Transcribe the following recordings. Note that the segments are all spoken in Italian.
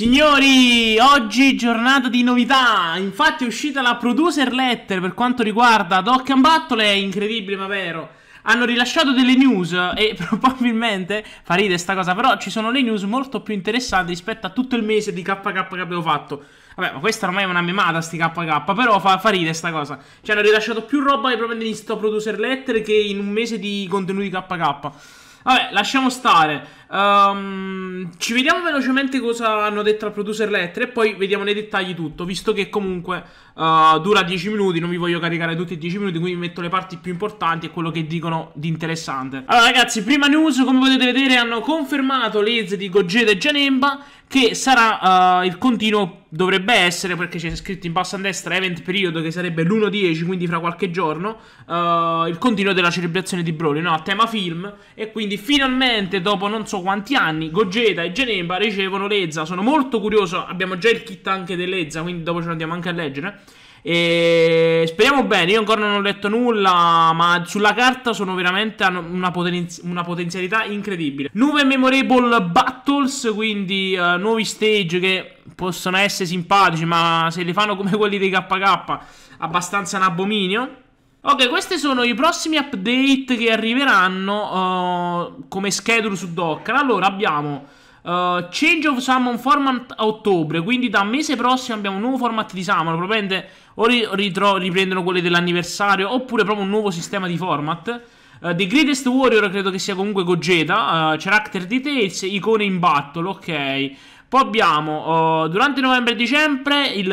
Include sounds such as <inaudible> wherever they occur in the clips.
Signori, oggi giornata di novità. Infatti è uscita la producer letter per quanto riguarda Doc and Battle, è incredibile ma vero. Hanno rilasciato delle news e <laughs> probabilmente fa ridere sta cosa, però ci sono le news molto più interessanti rispetto a tutto il mese di KK che abbiamo fatto. Vabbè, ma questa ormai è una memata sti KK, però fa, fa ridere sta cosa. Cioè hanno rilasciato più roba che probabilmente in sto producer letter che in un mese di contenuti KK. Vabbè, lasciamo stare. Um, ci vediamo velocemente cosa hanno detto al producer letter e poi vediamo nei dettagli tutto, visto che comunque eh, dura 10 minuti, non vi voglio caricare tutti i 10 minuti, quindi metto le parti più importanti e quello che dicono di interessante. Allora ragazzi, prima news, come potete vedere, hanno confermato l'Ez di Gogeta e Janemba che sarà uh, il continuo, dovrebbe essere, perché c'è scritto in basso a destra event periodo che sarebbe l'1-10, quindi fra qualche giorno, uh, il continuo della celebrazione di Broly, no? A tema film, e quindi finalmente dopo non so quanti anni Gogeta e Janemba ricevono l'Ezza, sono molto curioso, abbiamo già il kit anche dell'Ezza, quindi dopo ce lo andiamo anche a leggere. E speriamo bene, io ancora non ho letto nulla, ma sulla carta sono veramente una, potenzi- una potenzialità incredibile. Nuove memorable battles, quindi uh, nuovi stage che possono essere simpatici, ma se li fanno come <laughs> quelli dei KK, abbastanza un abominio. Ok, questi sono i prossimi update che arriveranno uh, come schedule su Docker. Allora, abbiamo Uh, change of Summon Format a ottobre. Quindi da mese prossimo abbiamo un nuovo format di Summon. Probabilmente o ritro- riprendono quelli dell'anniversario oppure proprio un nuovo sistema di format. Uh, The Greatest Warrior credo che sia comunque Gogeta. Uh, Character Details, icone in battle, ok. Poi abbiamo durante novembre e dicembre il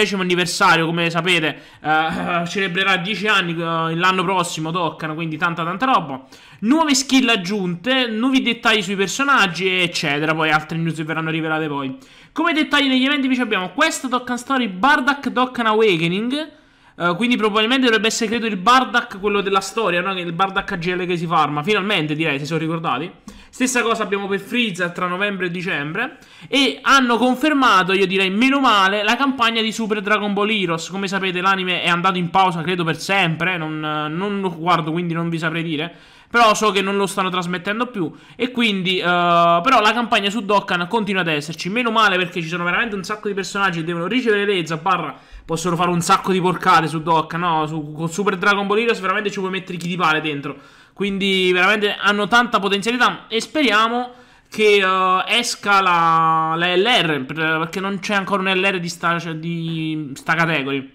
decimo anniversario, come sapete, uh, <laughs> celebrerà 10 anni uh, l'anno prossimo, toccano, quindi tanta tanta roba. Nuove skill aggiunte, nuovi dettagli sui personaggi, eccetera, poi altre news verranno rivelate poi. Come dettagli degli eventi invece abbiamo questa Dokkan Story Bardak Dokkan Awakening, uh, quindi probabilmente dovrebbe essere credo il Bardak quello della storia, no? il Bardak AGL che si farma, finalmente direi, se sono ricordati. Stessa cosa abbiamo per Freezer tra novembre e dicembre. E hanno confermato, io direi meno male, la campagna di Super Dragon Ball Heroes. Come sapete, l'anime è andato in pausa, credo, per sempre. Non, non lo guardo, quindi non vi saprei dire. Però so che non lo stanno trasmettendo più. E quindi, uh, però, la campagna su Dokkan continua ad esserci. Meno male perché ci sono veramente un sacco di personaggi che devono ricevere reza. Barra, possono fare un sacco di porcate su Dokkan. No, su, con Super Dragon Ball Heroes veramente ci puoi mettere chi ti pare dentro. Quindi veramente hanno tanta potenzialità e speriamo che uh, esca la, la, LR perché non c'è ancora un LR di sta, cioè di sta category.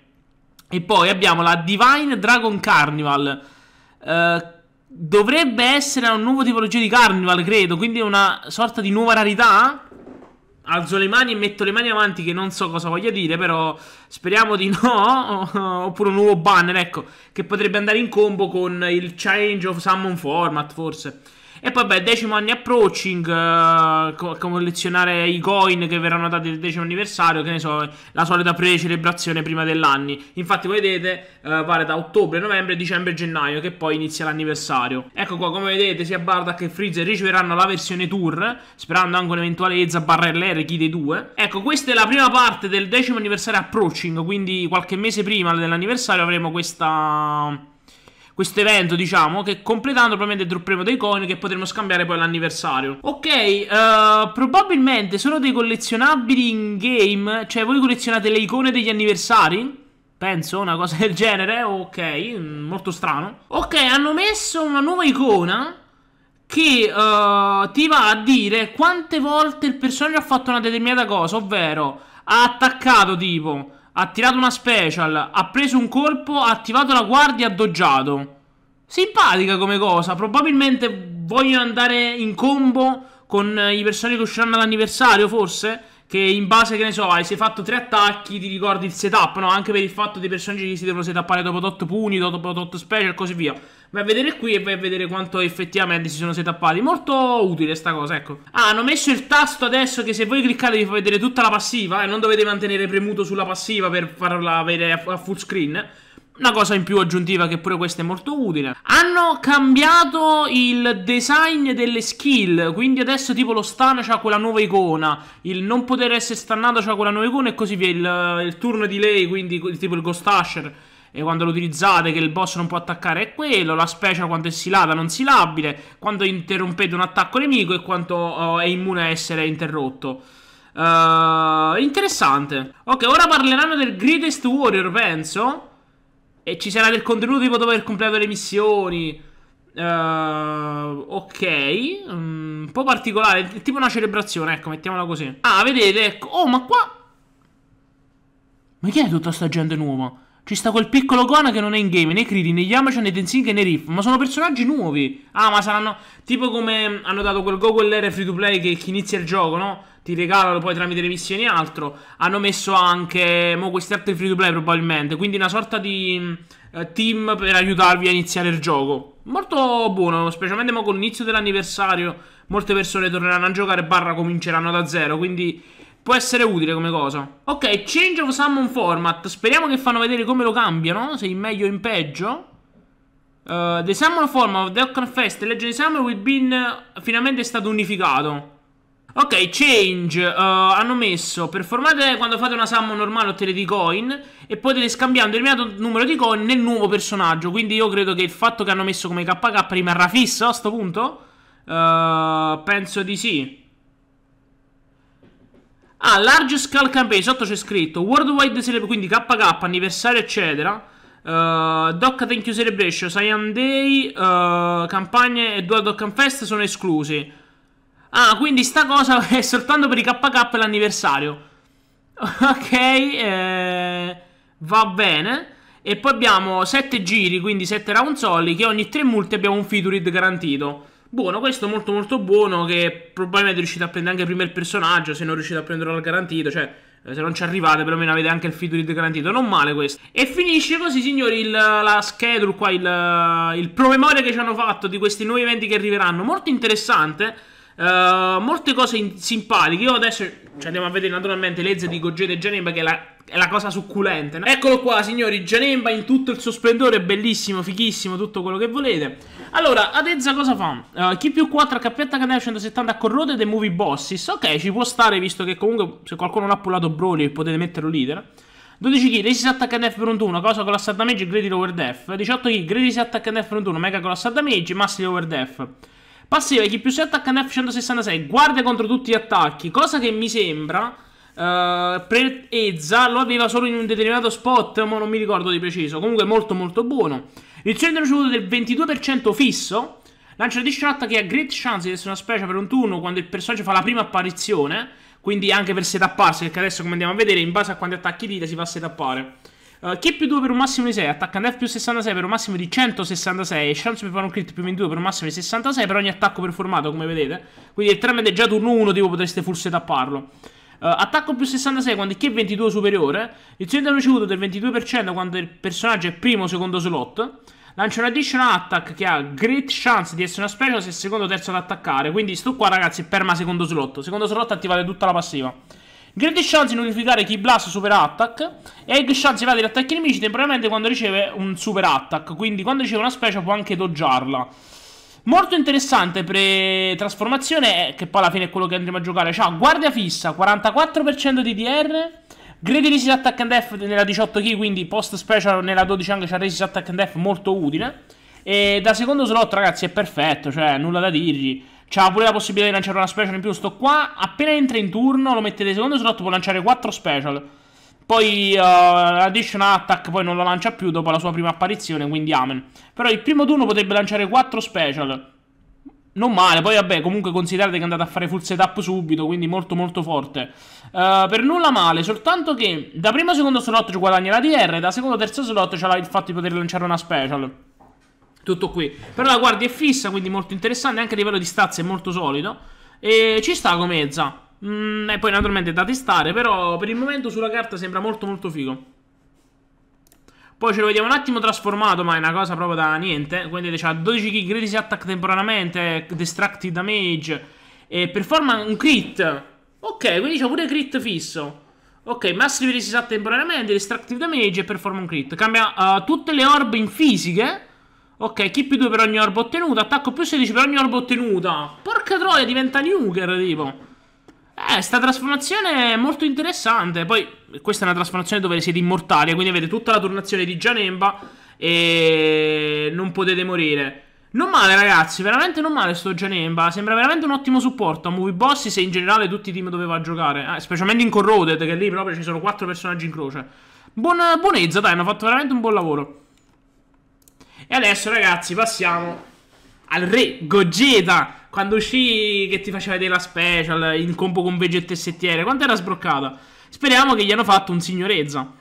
E poi abbiamo la Divine Dragon Carnival. Uh, dovrebbe essere una nuova tipologia di Carnival, credo, quindi una sorta di nuova rarità alzo le mani e metto le mani avanti che non so cosa voglia dire, però speriamo di no, <laughs> oppure un nuovo banner, ecco, che potrebbe andare in combo con il change of summon format forse. E poi, beh, decimo anni approaching, uh, co- collezionare i coin che verranno dati del decimo anniversario, che ne so, la solita pre-celebrazione prima dell'anno. Infatti, come vedete, uh, eh, pare da ottobre, novembre, dicembre gennaio, che poi inizia l'anniversario. Ecco qua, come vedete, sia Bardock che Freezer riceveranno la versione tour, sperando anche un'eventuale Ezza barra LR, chi dei due. Ecco, questa è la prima parte del decimo anniversario approaching, quindi qualche mese prima dell'anniversario avremo questa questo evento, diciamo, che completando probabilmente dropperemo dei coin che potremo scambiare poi all'anniversario. Ok, uh, probabilmente sono dei collezionabili in game, cioè voi collezionate le icone degli anniversari? Penso, una cosa del genere, ok, mm, molto strano. Ok, hanno messo una nuova icona che uh, ti va a dire quante volte il personaggio ha fatto una determinata cosa, ovvero ha attaccato tipo ha tirato una special, ha preso un colpo, ha attivato la guardia, ha doggiato. Simpatica come cosa, probabilmente vogliono andare in combo con i personaggi che usciranno all'anniversario forse? Che in base, che ne so, hai, fatto tre attacchi ti ricordi il setup, no? Anche per il fatto dei personaggi che si devono setupare dopo tot puni, dopo tot special e così via. Vai a vedere qui e vai a vedere quanto effettivamente si sono setappati. Molto utile sta cosa, ecco. Ah, hanno messo il tasto adesso che se voi cliccate vi fa vedere tutta la passiva e eh, non dovete mantenere premuto sulla passiva per farla avere a full screen. Una cosa in più aggiuntiva che pure questa è molto utile. Hanno cambiato il design delle skill, quindi adesso tipo lo stun c'ha quella nuova icona, il non poter essere stannato c'ha quella nuova icona e così via, il, il turno di lei, quindi tipo il Ghost usher e quando lo utilizzate che il boss non può attaccare è quello, la specie quando è silata non silabile, quando interrompete un attacco nemico e quanto oh, è immune a essere interrotto. Uh, interessante. Ok, ora parleranno del Greatest Warrior, penso. E ci sarà del contenuto tipo dopo aver completato le missioni. Uh, ok, um, un po' particolare, tipo una celebrazione, ecco, mettiamola così. Ah, vedete, ecco. Oh, ma qua... Ma chi è tutta sta gente nuova? Ci sta quel piccolo Gona che non è in game né Krillin, né Yamcha, né Tenzin, né Riff. Ma sono personaggi nuovi. Ah, ma saranno. Tipo come hanno dato quel Google R free to play che chi inizia il gioco, no? Ti regalano poi tramite le missioni e altro. Hanno messo anche. Mo questi altri free to play probabilmente. Quindi una sorta di. Eh, team per aiutarvi a iniziare il gioco. Molto buono, specialmente mo con l'inizio dell'anniversario. Molte persone torneranno a giocare. Barra cominceranno da zero. Quindi Può essere utile come cosa. Ok, change of summon format. Speriamo che fanno vedere come lo cambiano, se in meglio o in peggio. Uh, the summon format of the Occon Fest Legend Summon will be in, uh, eh, finalmente è stato unificato. Ok, change. Uh, hanno messo performate quando fate una summon normale ottenete i coin e potete scambiare un determinato numero di coin nel nuovo personaggio. Quindi io credo che il fatto che hanno messo come KK rimarrà fisso a questo punto. Uh, penso di sì. Ah, large scale campaign, sotto c'è scritto Worldwide Celebration, quindi KK, anniversario eccetera uh, Doc Thank You Celebration, Cyan Day, uh, campagne e Dual Doc and Fest sono esclusi Ah, quindi sta cosa <laughs> è soltanto per i KK l'anniversario Ok, eh, va bene E poi abbiamo 7 giri, quindi 7 round soli Che ogni 3 multi abbiamo un featured garantito Buono, questo è molto molto buono che probabilmente riuscite a prendere anche prima il personaggio se non riuscite a prenderlo al garantito, cioè eh, se non ci arrivate perlomeno avete anche il feed garantito, non male questo. E finisce così signori il, la schedule qua, il, il promemoria che ci hanno fatto di questi nuovi eventi che arriveranno, molto interessante. Uh, molte cose simpatiche. Io adesso ci andiamo a vedere naturalmente l'Ezze di Gogeta e Janemba, che è la, è la, cosa succulente. Eccolo qua, signori. Janemba in tutto il suo splendore, bellissimo, fichissimo, tutto quello che volete. Allora, Adezza cosa fa? Uh, chi più 4 cappetta che ne 170 corrode The movie bosses. Ok, ci può stare visto che comunque se qualcuno non ha pullato Broly potete metterlo leader. 12 kg, Resist Attack and F per un 1, cosa con l'assad damage e Greedy Lower Death. 18 kg, Greedy Attack and F per un 1, Mega con l'assad damage Massive Lower Death. Passiva, chi più 7 attack and F 166, guardia contro tutti gli attacchi, cosa che mi sembra... Uh, pre Ezza lo aveva solo in un determinato spot, ma non mi ricordo di preciso. Comunque molto molto buono. Il centro ricevuto del 22% fisso lancia di shot che ha great chance di essere una specie per un turno quando il personaggio fa la prima apparizione. Quindi anche per setapparsi, perché adesso come andiamo a vedere, in base a quanti attacchi dita si fa setappare. Uh, chi più 2 per un massimo di 6, attacca F più 66 per un massimo di 166 e chance per fare un crit più 22 per un massimo di 66 per ogni attacco performato, come vedete. Quindi il tram è già turno 1, tipo potreste forse tapparlo. Eh, attacco più 66 quando il key è 22 superiore, il segno ricevuto del 22% quando il personaggio è primo o secondo slot, lancia un additional attack che ha great chance di essere una special se è secondo o terzo ad attaccare, quindi sto qua ragazzi perma secondo slot, secondo slot attivate tutta la passiva. Great chance di unificare Key blast super attack e egg chance evade gli attacchi nemici temporaneamente quando riceve un super attack, quindi quando riceve una special può anche doggiarla. Molto interessante pre-trasformazione, eh, che poi alla fine è quello che andremo a giocare. C'ha guardia fissa, 44% di DR, Great Resist Attack and Death nella 18 key, quindi post special nella 12 anche c'ha Resist Attack and Death molto utile. E da secondo slot, ragazzi, è perfetto, cioè nulla da dirgli. C'ha pure la possibilità di lanciare una special in più, sto qua. Appena entra in turno, lo mettete secondo slot, può lanciare 4 special. Poi uh, Additional Attack poi non lo lancia più dopo la sua prima apparizione, quindi amen. Però il primo turno potrebbe lanciare 4 special. Non male, poi vabbè, comunque considerate che è andate a fare full setup subito, quindi molto molto forte. Uh, per nulla male, soltanto che da primo e secondo slot ci guadagna la DR, da secondo e terzo slot c'è il fatto di poter lanciare una special. Tutto qui. Però la guardia è fissa, quindi molto interessante, anche a livello di stazza è molto solido. E ci sta come Ezza. Mm, e poi naturalmente da testare, però per il momento sulla carta sembra molto molto figo. Poi ce lo vediamo un attimo trasformato, ma è una cosa proprio da niente. Vedete, c'ha 12 kick, si attacca temporaneamente, destructive damage, e performa un crit. Ok, quindi c'ha pure crit fisso. Ok, massive resist attack temporaneamente, destructive damage e performa un crit. Cambia uh, tutte le orbe in fisiche. Ok, più 2 per ogni orba ottenuta, attacco più 16 per ogni orba ottenuta. Porca troia, diventa Nuker, tipo. Eh, sta trasformazione è molto interessante. Poi, questa è una trasformazione dove siete immortali, quindi avete tutta la turnazione di Janemba e non potete morire. Non male, ragazzi, veramente non male sto Janemba. Sembra veramente un ottimo supporto a Movie Boss se in generale tutti i team doveva giocare. Eh, specialmente in Corroded, che lì proprio ci sono quattro personaggi in croce. Buon, buonezza, dai, hanno fatto veramente un buon lavoro. E adesso, ragazzi, passiamo al re Gogeta. Quando uscì che ti faceva vedere la special in compo con Vegeta e Settiere, quanto era sbroccata? Speriamo che gli hanno fatto un signorezza.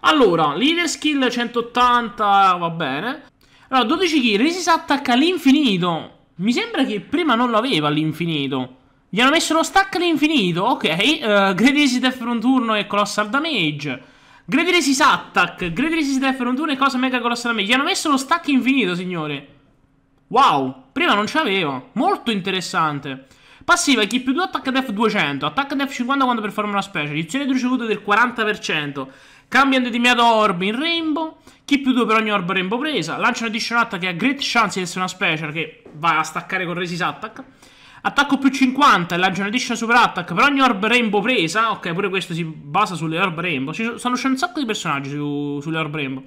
Allora, leader skill 180, va bene. Allora, 12 kill, resist attacca all'infinito. Mi sembra che prima non lo aveva all'infinito. Gli hanno messo lo stack all'infinito, ok. Uh, eh, Great Resist Death per un turno e Colossal Damage. Great Resist Attack, Great Resist Death per un turno e cosa Mega Colossal Damage. Gli hanno messo lo stack infinito, signore. Wow, prima non c'avevo. Molto interessante. Passiva chi più 2 attack def 200, attack def 50 quando performa una specie, riduzione di ricevuta del 40%, cambia un determinato orb in rainbow, chi più 2 per ogni orb rainbow presa, lancia un additional attack che ha great chance di essere una special che va a staccare con resist attack, attacco più 50 e lancia un additional super attack per ogni orb rainbow presa, ok pure questo si basa sulle orb rainbow, sono, c'è un sacco di personaggi su, sulle orb rainbow.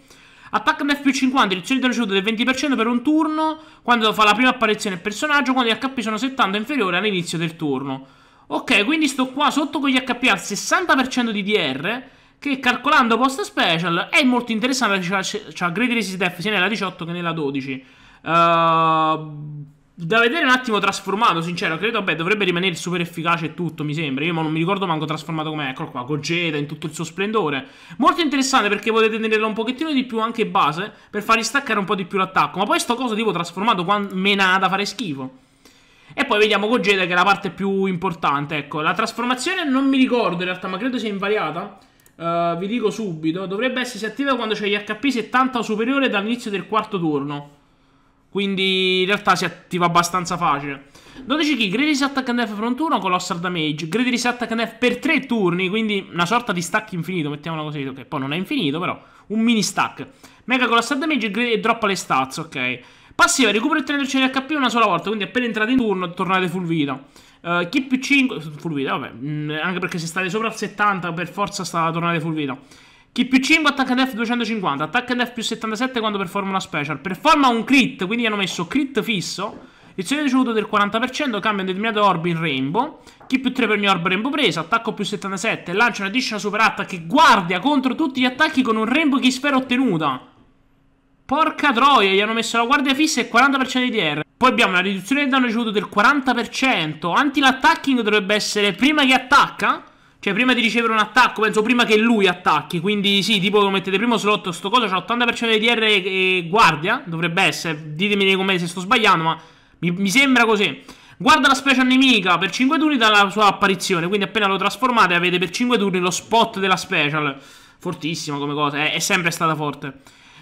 Attacca MF più 50, riduzione della ceduta del 20% per un turno quando fa la prima apparizione il personaggio, quando gli HP sono 70 inferiore all'inizio del turno. Ok, quindi sto qua sotto con gli HP al 60% di DR, che calcolando post special è molto interessante, cioè, cioè, c'ha, c'ha Great Resist Def sia nella 18 che nella 12. Ehm... Uh... Da vedere un attimo trasformato, sincero, credo, beh, dovrebbe rimanere super efficace e tutto, mi sembra. Io non mi ricordo manco trasformato com'è, eccolo qua, Gogeta in tutto il suo splendore. Molto interessante perché potete tenerlo un pochettino di più anche base per far ristaccare un po' di più l'attacco. Ma poi sto coso tipo trasformato menata fare schifo. E poi vediamo Gogeta che è la parte più importante, ecco. La trasformazione non mi ricordo in realtà, ma credo sia invariata. Uh, vi dico subito, dovrebbe essersi attiva quando c'è gli HP 70 o superiore dall'inizio del quarto turno. Quindi in realtà si attiva abbastanza facile 12 kill, Greedy Reset Attack and F front 1, Colossal Damage Greedy Reset Attack and F per 3 turni Quindi una sorta di stack infinito, mettiamola così Che poi non è infinito però, un mini stack Mega Colossal Damage e droppa le stats, ok Passiva, recupera il 30% di HP una sola volta Quindi appena entrate in turno tornate full vita uh, Keep 5, full vita, vabbè mh, mm, Anche perché se state sopra il 70 per forza sta, tornate full vita chi più 5 attacca def 250, attacca def più 77 quando performa una special. Performa un crit, quindi hanno messo crit fisso. Lezione ricevuto del 40%, cambia un determinato orb in rainbow. Chi più 3 per ogni orb rainbow presa, attacco più 77, lancia una additional super attack che guardia contro tutti gli attacchi con un rainbow Chi sfera ottenuta. Porca troia, gli hanno messo la guardia fissa e 40% di DR. Poi abbiamo una riduzione del danno ricevuto del 40%. Anti-attacking dovrebbe essere prima che attacca. Cioè, prima di ricevere un attacco, penso prima che lui attacchi. Quindi, sì, tipo mettete primo slot, sto coso c'ha 80% di DR e guardia. Dovrebbe essere. Ditemi nei commenti se sto sbagliando, ma mi, mi, sembra così. Guarda la special nemica per 5 turni dalla sua apparizione. Quindi, appena lo trasformate, avete per 5 turni lo spot della special. Fortissima come cosa, è, è sempre stata forte.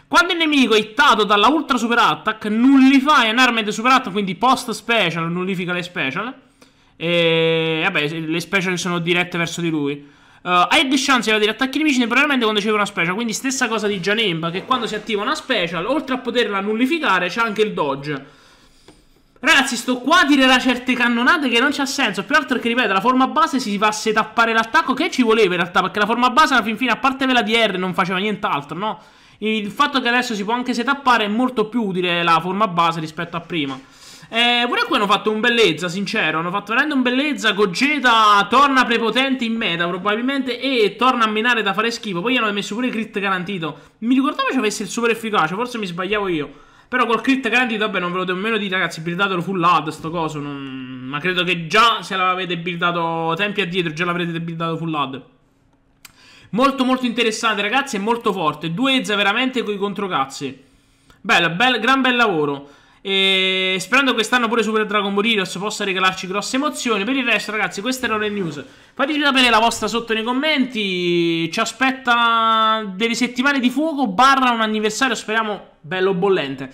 Quando il nemico è ittato dalla ultra super attack, nullify unarmed super attack, quindi post special, nullifica le special. E vabbè, le special sono dirette verso di lui. Uh, Ed Chance di avere attacchi nemici probabilmente quando c'è una special. Quindi stessa cosa di Janemba, che quando si attiva una special, oltre a poterla nullificare, c'è anche il dodge. Ragazzi, sto qua tirerà certe cannonate che non c'ha senso. Più altro che, ripeto, la forma base si va a setappare l'attacco che ci voleva in realtà, perché la forma base alla fin fine, a parte quella di R, non faceva nient'altro, no? Il fatto che adesso si può anche setappare è molto più utile la forma base rispetto a prima. Eh, pure qui hanno fatto un bellezza, sincero. Hanno fatto veramente un bellezza. Gogeta torna prepotente in meta, probabilmente. E torna a minare da fare schifo. Poi hanno messo pure il crit garantito. Mi ricordavo ci avesse il super efficace, forse mi sbagliavo io. Però col crit garantito, vabbè, non ve lo devo nemmeno dire, ragazzi. Buildatelo full ad, sto coso. Non... Ma credo che già se l'avete buildato tempi addietro, già l'avrete buildato full ad. Molto molto interessante ragazzi e molto forte Due Ezza veramente coi controcazzi Bello, bel, gran bel lavoro e sperando quest'anno pure Super Dragon Ball Heroes possa regalarci grosse emozioni. Per il resto, ragazzi, queste erano le news. Fatemi sapere la vostra sotto nei commenti. Ci aspetta delle settimane di fuoco barra un anniversario, speriamo, bello bollente.